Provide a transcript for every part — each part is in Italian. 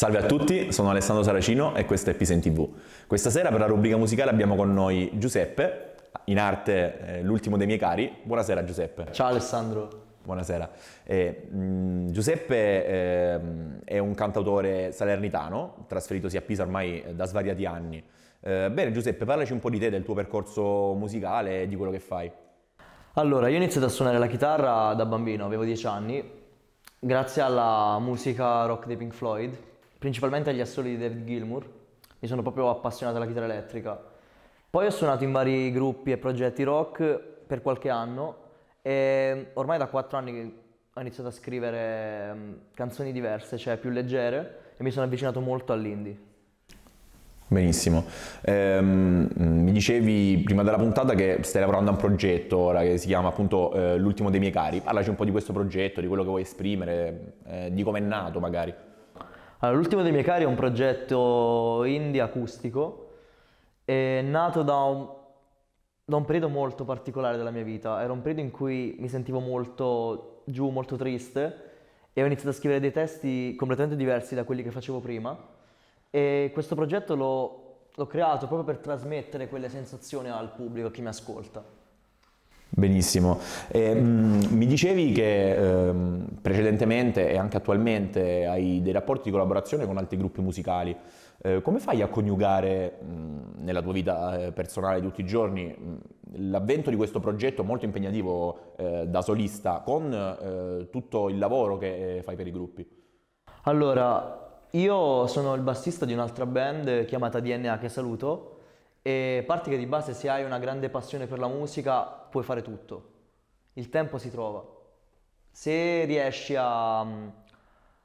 Salve a tutti, sono Alessandro Saracino e questo è Pisen TV. Questa sera per la rubrica musicale abbiamo con noi Giuseppe, in arte eh, l'ultimo dei miei cari. Buonasera Giuseppe. Ciao Alessandro. Buonasera. Eh, mh, mm, Giuseppe eh, è un cantautore salernitano, trasferitosi a Pisa ormai eh, da svariati anni. Eh, bene Giuseppe, parlaci un po' di te, del tuo percorso musicale e di quello che fai. Allora, io ho iniziato a suonare la chitarra da bambino, avevo 10 anni, grazie alla musica rock dei Pink Floyd, principalmente agli assoli di David Gilmour, mi sono proprio appassionato alla chitarra elettrica. Poi ho suonato in vari gruppi e progetti rock per qualche anno e mm, ormai da quattro anni ho iniziato a scrivere mm, canzoni diverse, cioè più leggere, e mi sono avvicinato molto all'indie. Benissimo. Ehm, mm, mi dicevi prima della puntata che stai lavorando a un progetto ora che si chiama appunto eh, L'ultimo dei miei cari. Parlaci un po' di questo progetto, di quello che vuoi esprimere, eh, di come è nato magari. Allora, L'ultimo dei miei cari è un progetto indie acustico, è nato da un, da un periodo molto particolare della mia vita. Era un periodo in cui mi sentivo molto giù, molto triste e ho iniziato a scrivere dei testi completamente diversi da quelli che facevo prima. E questo progetto l'ho, l'ho creato proprio per trasmettere quelle sensazioni al pubblico, a chi mi ascolta. Benissimo. E, mh, mm, mi dicevi che eh, precedentemente e anche attualmente hai dei rapporti di collaborazione con altri gruppi musicali. Eh, come fai a coniugare mh, mm, nella tua vita eh, personale di tutti i giorni mm, l'avvento di questo progetto molto impegnativo eh, da solista con eh, tutto il lavoro che eh, fai per i gruppi? Allora, io sono il bassista di un'altra band chiamata DNA che saluto e parte che di base se hai una grande passione per la musica puoi fare tutto, il tempo si trova. Se riesci a, mm,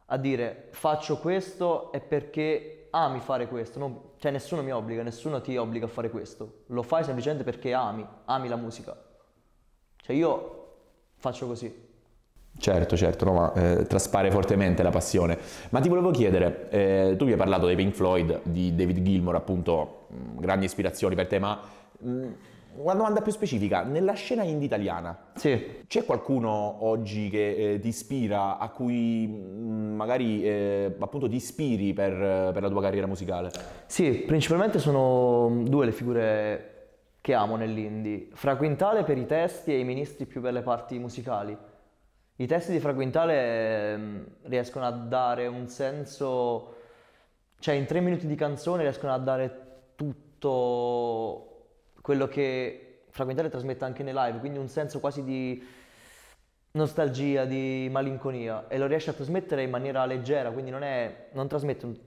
a dire faccio questo è perché ami fare questo, non, cioè nessuno mi obbliga, nessuno ti obbliga a fare questo, lo fai semplicemente perché ami, ami la musica. Cioè io faccio così. Certo, certo, no, ma eh, traspare fortemente la passione. Ma ti volevo chiedere, eh, tu vi hai parlato dei Pink Floyd, di David Gilmour, appunto, mh, mm, grandi ispirazioni per te, ma mh, mm, una domanda più specifica, nella scena indie italiana sì. c'è qualcuno oggi che eh, ti ispira, a cui mh, mm, magari eh, appunto ti ispiri per, per la tua carriera musicale? Sì, principalmente sono due le figure che amo nell'indie, Fra Quintale per i testi e i ministri più per le parti musicali i testi di Fraquintale ehm, riescono a dare un senso, cioè in tre minuti di canzone riescono a dare tutto quello che Fraquintale trasmette anche nei live, quindi un senso quasi di nostalgia, di malinconia e lo riesce a trasmettere in maniera leggera, quindi non, è, non trasmette un,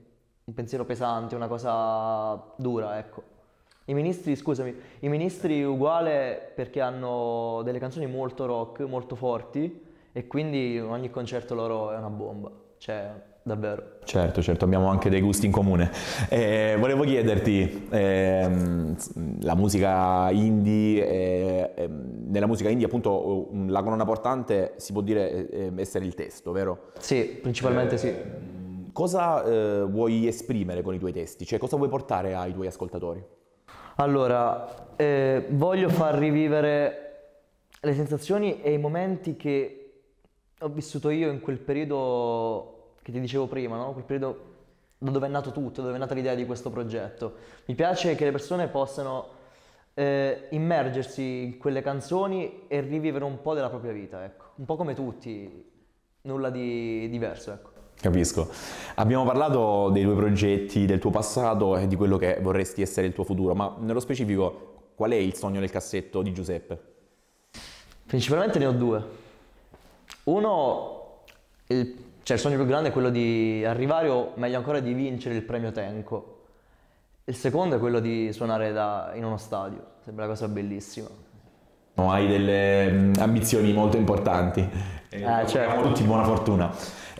un pensiero pesante, una cosa dura, ecco. I ministri, scusami, i ministri uguale perché hanno delle canzoni molto rock, molto forti, e quindi ogni concerto loro è una bomba, cioè davvero. Certo, certo, abbiamo anche dei gusti in comune. Eh, volevo chiederti, ehm, la musica indie, eh, ehm, nella musica indie appunto la colonna portante si può dire eh, essere il testo, vero? Sì, principalmente sì. Eh, cosa eh, vuoi esprimere con i tuoi testi? Cioè cosa vuoi portare ai tuoi ascoltatori? Allora, voglio far rivivere le sensazioni e i momenti che ho vissuto io in quel periodo che ti dicevo prima, no? quel periodo da dove è nato tutto, da dove è nata l'idea di questo progetto. Mi piace che le persone possano eh, immergersi in quelle canzoni e rivivere un po' della propria vita, ecco. un po' come tutti, nulla di diverso. Ecco. Capisco. Abbiamo parlato dei tuoi progetti, del tuo passato e di quello che vorresti essere il tuo futuro, ma nello specifico qual è il sogno nel cassetto di Giuseppe? Principalmente ne ho due. Uno, il, cioè il sogno più grande è quello di arrivare o meglio ancora di vincere il premio Tenco. Il secondo è quello di suonare da, in uno stadio, sembra una cosa bellissima. No, hai delle mm, ambizioni molto importanti. Eh, eh certo. tutti buona fortuna.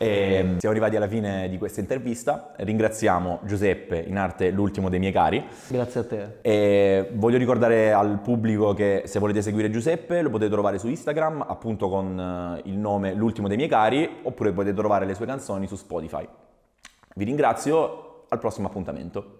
E ehm, siamo arrivati alla fine di questa intervista. Ringraziamo Giuseppe, in arte l'ultimo dei miei cari. Grazie a te. E voglio ricordare al pubblico che se volete seguire Giuseppe lo potete trovare su Instagram, appunto con eh, il nome l'ultimo dei miei cari, oppure potete trovare le sue canzoni su Spotify. Vi ringrazio, al prossimo appuntamento.